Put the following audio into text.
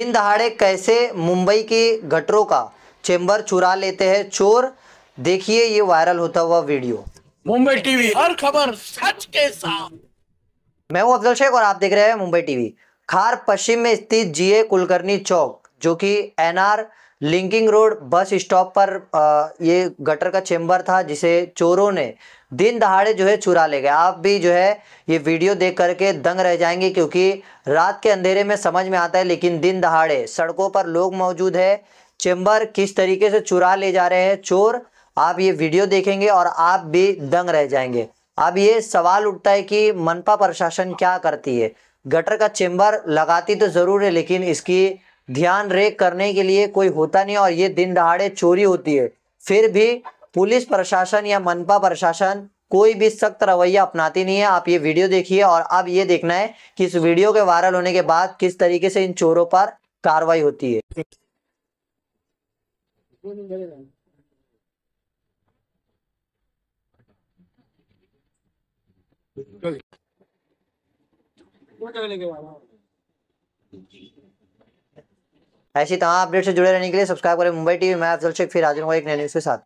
दिन दहाड़े कैसे मुंबई के गटरों का चेंबर चुरा लेते हैं चोर देखिए ये वायरल होता हुआ वीडियो मुंबई टीवी हर खबर सच के साथ मैं हूं अफजल शेख और आप देख रहे हैं मुंबई टीवी खार पश्चिम में स्थित जीए कुलकर्णी चौक जो कि N R linking road bus stop पर ये गटर का चेंबर था जिसे चोरों ने दिन दहाड़े जो है चुरा ले गए आप भी जो है ये वीडियो देख करके दंग रह जाएंगे क्योंकि रात के अंधेरे में समझ में आता है लेकिन दिन दहाड़े सड़कों पर लोग मौजूद है चेंबर किस तरीके से चुरा ले जा रहे हैं चोर आप ये वीडियो देखेंगे और आप भी दंग रह जाएंगे अब ये सवाल उठता है कि मनपा प्रशासन क्या करती है गटर का चेंबर लगाती तो ज़रूर है लेकिन इसकी ध्यान रेख करने के लिए कोई होता नहीं और ये दिन दहाड़े चोरी होती है फिर भी पुलिस प्रशासन या मनपा प्रशासन कोई भी सख्त रवैया अपनाती नहीं है आप ये वीडियो देखिए और अब ये देखना है कि इस वीडियो के वायरल होने के बाद किस तरीके से इन चोरों पर कार्रवाई होती है ऐसी तमाम अपडेट से जुड़े रहने के लिए सब्सक्राइब करें मुंबई टीवी मैं अफजल शेख फिर हाजिर हूँ एक नए न्यूज़ के साथ